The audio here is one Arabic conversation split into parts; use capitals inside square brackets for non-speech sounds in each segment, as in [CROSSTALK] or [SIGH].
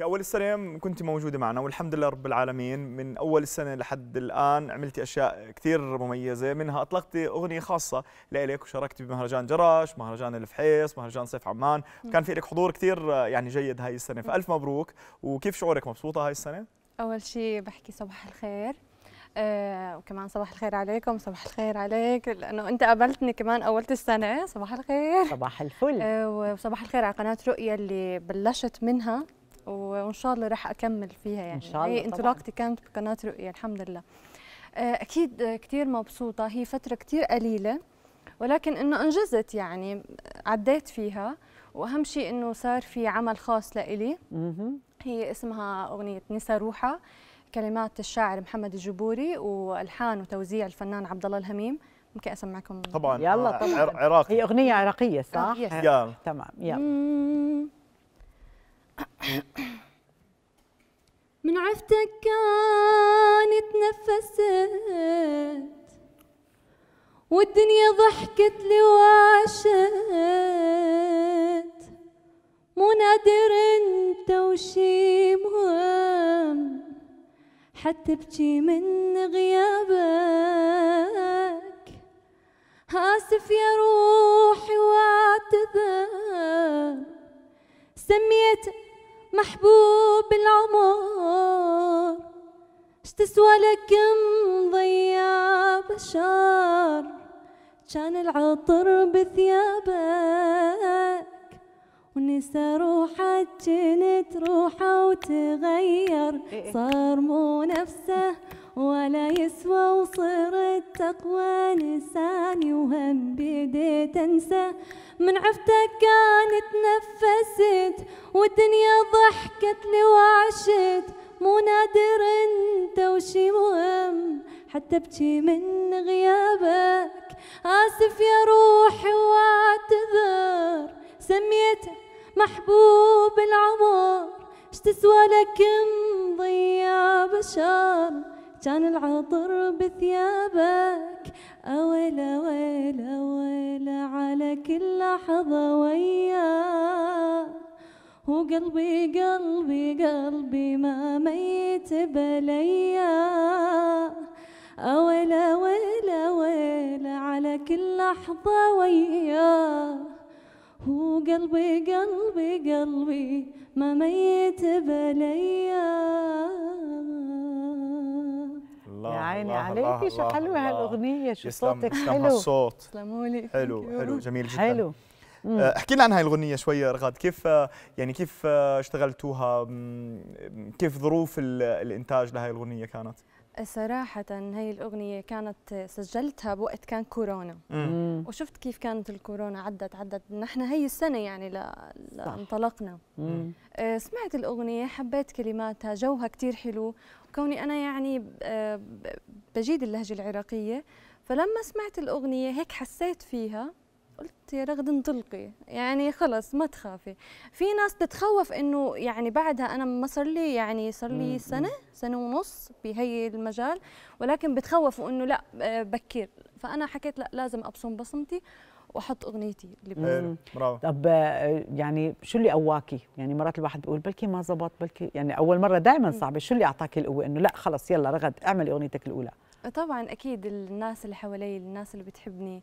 في اول السنه كنت موجوده معنا والحمد لله رب العالمين من اول السنه لحد الان عملتي اشياء كثير مميزه منها اطلقت اغنيه خاصه لإلك وشاركت بمهرجان جرش مهرجان الفحيص مهرجان صيف عمان كان في لك حضور كثير يعني جيد هاي السنه فالف مبروك وكيف شعورك مبسوطه هاي السنه اول شيء بحكي صباح الخير آه وكمان صباح الخير عليكم صباح الخير عليك لانه انت قابلتني كمان اول السنه صباح الخير صباح الفل آه وصباح الخير على قناه رؤيا اللي بلشت منها وان شاء الله راح اكمل فيها يعني ان شاء الله هي انطلاقتي كانت بقناه رؤيا الحمد لله آه، اكيد كثير مبسوطه هي فتره كثير قليله ولكن انه انجزت يعني عديت فيها واهم شيء انه صار في عمل خاص لإلي هي اسمها اغنيه نسا روحه كلمات الشاعر محمد الجبوري والحان وتوزيع الفنان عبد الله الهميم ممكن اسمعكم طبعا يلا طبعا عراقي هي اغنيه عراقيه صح؟ آه، يلا تمام يلا والدنيا ضحكت لي وعشت مو نادر انت وشي مهم حتبكي من غيابك هاسف يا روحي واعتذر سميت محبوب العمر شتسوى لك مضيع بشر كان العطر بثيابك ونسى روحك جنت روحه وتغير إيه، إيه. صار مو نفسه ولا يسوى وصرت تقوى لساني وهم بديت انسى من عفتك كانت تنفست والدنيا ضحكت لي وعشت مو نادر انت وشي مهم حتى ابكي من غيابك آسف يا روحي واعتذر سميته محبوب العمر اشتسوى لك مضيع بشر كان العطر بثيابك اويلا ويلا ويلا على كل لحظة وياك وقلبي قلبي قلبي ما ميت بليا أولا ويلا ويلا على كل لحظة وياه هو قلبي قلبي قلبي ما ميت بليا الله يا عيني عليكي شو حلوة هالأغنية شو صوتك حلو الصوت حلو حلو جميل جدا حلو آه، احكي لنا عن هاي الاغنيه شوي رغد كيف آه، يعني كيف آه، اشتغلتوها كيف ظروف الانتاج لهاي الاغنيه كانت صراحة هي الأغنية كانت سجلتها بوقت كان كورونا مم. وشفت كيف كانت الكورونا عدت عدت نحن هي السنة يعني لانطلقنا انطلقنا آه، سمعت الأغنية حبيت كلماتها جوها كتير حلو كوني أنا يعني آه، بجيد اللهجة العراقية فلما سمعت الأغنية هيك حسيت فيها قلت يا رغد انطلقي يعني خلص ما تخافي في ناس تتخوف انه يعني بعدها انا ما صار لي يعني صار لي سنه سنه ونص بهي المجال ولكن بتخوفوا انه لا بكير فانا حكيت لا لازم ابصم بصمتي واحط اغنيتي اللي برافو طب آه، يعني شو اللي قواكي؟ يعني مرات الواحد بيقول بلكي ما زبط بلكي يعني اول مره دائما صعبه شو اللي اعطاكي القوه انه لا خلص يلا رغد اعملي اغنيتك الاولى طبعا اكيد الناس اللي حوالي الناس اللي بتحبني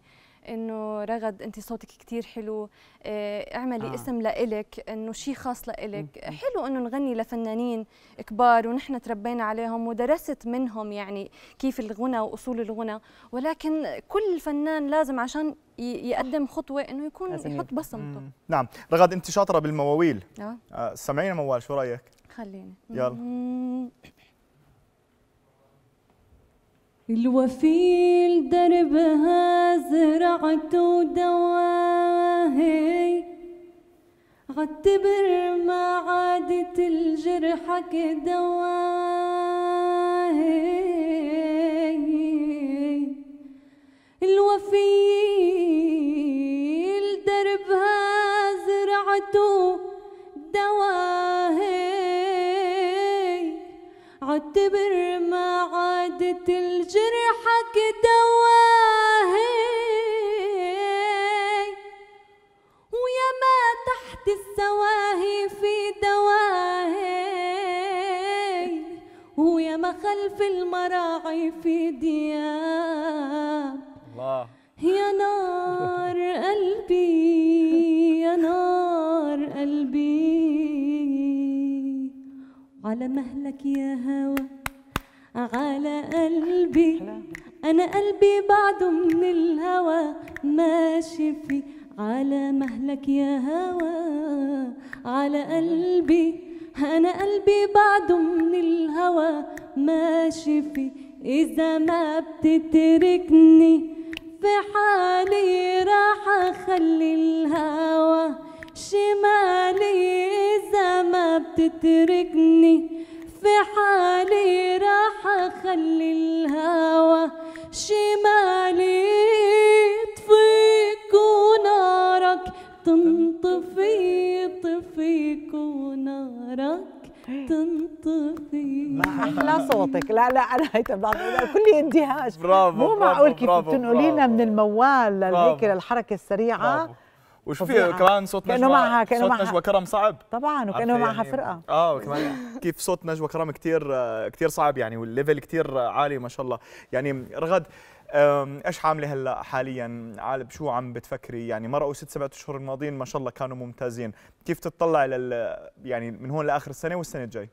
انه رغد انت صوتك كثير حلو آه، اعملي آه. اسم لإلك انه شيء خاص لإلك م. حلو انه نغني لفنانين كبار ونحن تربينا عليهم ودرست منهم يعني كيف الغنى واصول الغنى ولكن كل فنان لازم عشان يقدم خطوه انه يكون يحط بصمته مم. نعم رغد انت شاطره بالمواويل آه. آه، سمعينا موال شو رايك خلينا يلا الوفيل دربها زرعت دواهي غتبر ما عادت الجرحك دواهي الوفيل دربها زرعت دواهي واعتبر ما عادت الجرحك دواهي ويا ما تحت السواهي في دواهي ويا ما خلف المراعي في دياهي على مهلك يا هوى على قلبي أنا قلبي بعده من الهوى ماشي فيه على مهلك يا هوى على قلبي أنا قلبي بعده من الهوى ماشي فيه إذا ما بتتركني في حالي راح أخلي الهوى شمالي إذا ما بتتركني في حالي راح أخلي الهوى شمالي طفيك ونارك تنطفي طفيك ونارك تنطفي ما احلى صوتك لا لا انا هي كل اندهاش برافو مو معقول كيف بتنقلي لنا من الموال لهيك للحركه السريعه برافو. وشوفي كمان صوت نجوى نجوى معها كأنه صوت نجوى كرم صعب طبعا وكأنه معها يعني فرقة اه وكمان كيف صوت نجوى كرم كثير كثير صعب يعني والليفل كثير عالي ما شاء الله يعني رغد ايش عامله هلا حاليا عال شو عم بتفكري يعني مرقوا ست سبعة اشهر الماضيين ما شاء الله كانوا ممتازين كيف تتطلعي لل يعني من هون لاخر السنه والسنه الجاي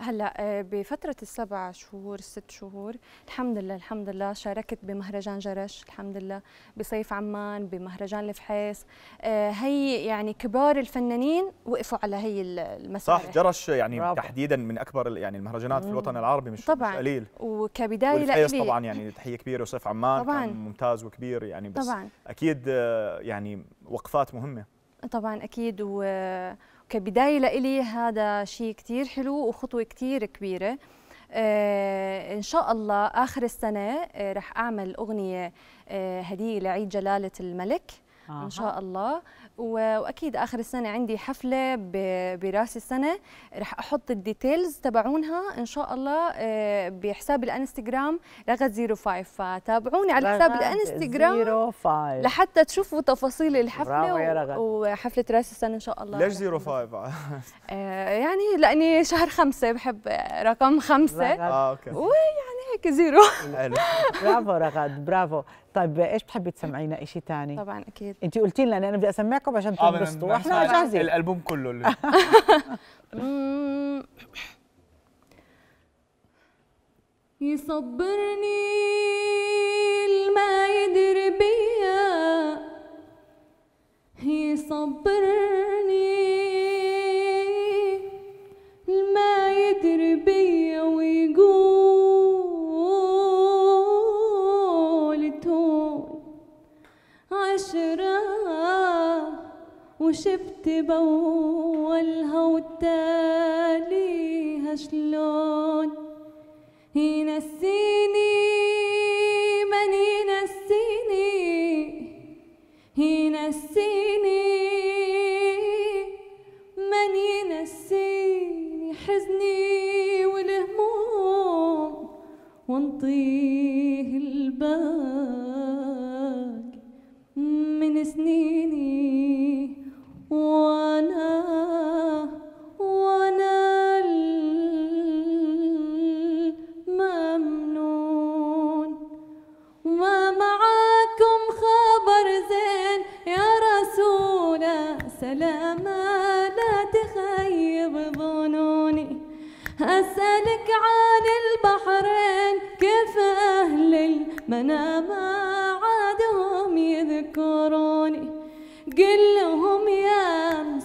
هلا آه، بفتره السبع شهور الست شهور الحمد لله الحمد لله شاركت بمهرجان جرش الحمد لله بصيف عمان بمهرجان الفحيص آه، هي يعني كبار الفنانين وقفوا على هي المسارح صح جرش يعني رابع. تحديدا من اكبر يعني المهرجانات في الوطن العربي مش, طبعا مش قليل وكبدايه والفحيص طبعا يعني تحيه كبيره وصيف عمان طبعا كان ممتاز وكبير يعني بس طبعا اكيد آه، يعني وقفات مهمه طبعا اكيد و كبداية لإلي هذا شيء كتير حلو وخطوة كتير كبيرة آه ان شاء الله اخر السنه آه رح اعمل اغنيه آه هديه لعيد جلاله الملك آه. ان شاء الله واكيد اخر السنه عندي حفله براس السنه رح احط الديتيلز تبعونها ان شاء الله آه، بحساب الانستغرام رغد 05 فتابعوني على حساب الانستغرام 05 لحتى تشوفوا تفاصيل الحفله و... وحفله راس السنه ان شاء الله ليش 05 آه، يعني لاني شهر خمسة بحب رقم خمسة اه اوكي ويعني هيك زيرو برافو رغد برافو طيب ايش بتحبي تسمعينا شيء ثاني طبعا اكيد انت قلتي لنا انا بدي اسمعكم عشان آه، تنبسطوا واحنا جاهزين الالبوم كله اللي [LAUGHS] يصبرني ما يدري بيا يصبرني شفت بولها وتاليها شلون ينسيني من ينسيني ينسيني من ينسيني حزني والهموم وانطيني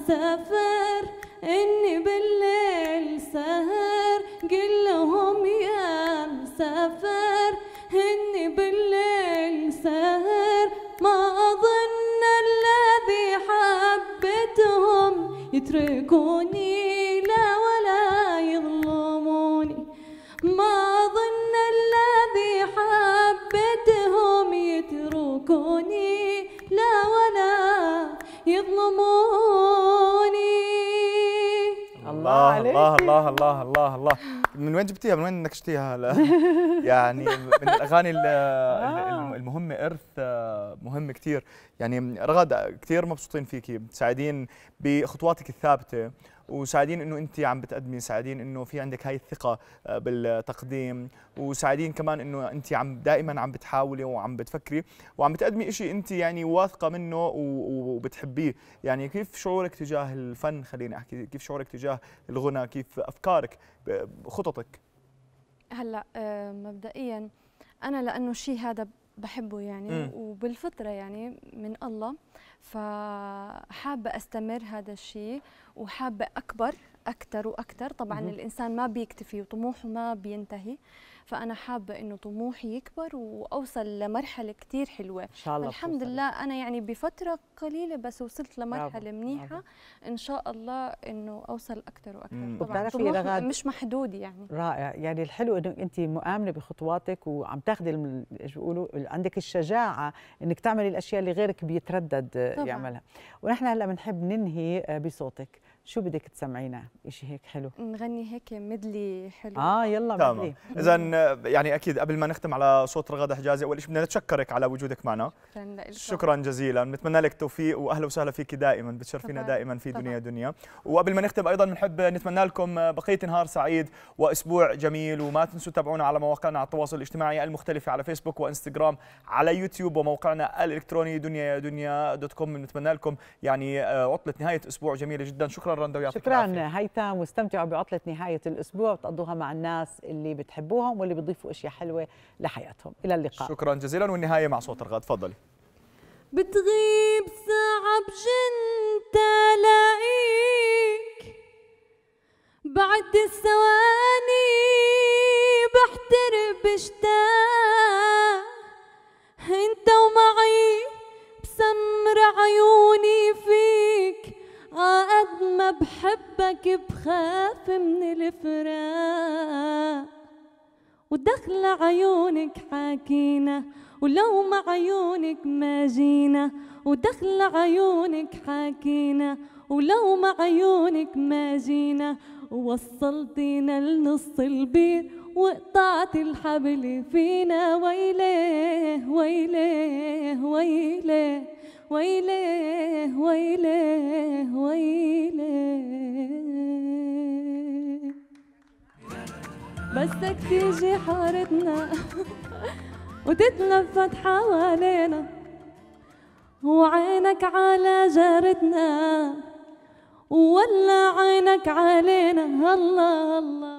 suffer عليك الله الله الله الله الله من وين جبتيها من وين نكشتيها [LAUGHS] يعني من الاغاني آه. المهمه ارث آه، مهم كثير يعني رغد كثير مبسوطين فيكي بتساعدين بخطواتك الثابته وسعيدين انه انت عم بتقدمي سعيدين انه في عندك هاي الثقه آه، بالتقديم وسعيدين كمان انه انت عم دائما عم بتحاولي وعم بتفكري وعم بتقدمي شيء انت يعني واثقه منه وبتحبيه يعني كيف شعورك تجاه الفن خليني احكي كيف شعورك تجاه الغنى كيف افكارك خططك هلا آه، مبدئيا انا لانه شيء هذا بحبه يعني مم. وبالفطره يعني من الله فحابه استمر هذا الشيء وحابه اكبر اكثر واكثر طبعا مم. الانسان ما بيكتفي وطموحه ما بينتهي فانا حابه انه طموحي يكبر واوصل لمرحله كثير حلوه إن شاء الله الحمد لله انا يعني بفتره قليله بس وصلت لمرحله منيحه ان شاء الله انه اوصل اكثر واكثر طبعا طموح مش محدود يعني رائع يعني الحلو انه انت مؤامنه بخطواتك وعم تاخذي بيقولوا عندك الشجاعه انك تعملي الاشياء اللي غيرك بيتردد طبعا. يعملها ونحن هلا بنحب ننهي بصوتك شو بدك تسمعينا إشي هيك حلو نغني هيك مدلي حلو اه يلا تمام اذا يعني اكيد قبل ما نختم على صوت رغد حجازي اول شيء بدنا نتشكرك على وجودك معنا شكرا شكرا جزيلا بنتمنى لك التوفيق واهلا وسهلا فيك دائما بتشرفينا دائما في طبعا. دنيا دنيا وقبل ما نختم ايضا بنحب نتمنى لكم بقيه نهار سعيد واسبوع جميل وما تنسوا تتابعونا على مواقعنا على التواصل الاجتماعي المختلفه على فيسبوك وانستغرام على يوتيوب وموقعنا الالكتروني دنيا دنيا دوت كوم بنتمنى لكم يعني آه، عطله نهايه اسبوع جميله جدا شكرا رندا ويعطيك شكرا هيثم واستمتعوا بعطله نهايه الاسبوع وتقضوها مع الناس اللي بتحبوهم واللي بيضيفوا اشياء حلوه لحياتهم الى اللقاء شكرا جزيلا والنهايه مع صوت الغد تفضلي بتغيب ساعة بجنت الاقيك بعد الثواني بحترق بشتاق انت ومعي بسمر عيوني بحبك بخاف من الفراق ودخل عيونك حاكينا ولو ما عيونك ما جينا ودخل عيونك حاكينا ولو ما عيونك ما جينا ووصلتينا لنص البير وقطعت الحبل فينا ويليه ويليه ويليه ويليه ويليه بسك تيجي حارتنا [LAUGHS] وتتلفت حوالينا وعينك على جارتنا ولا عينك علينا الله الله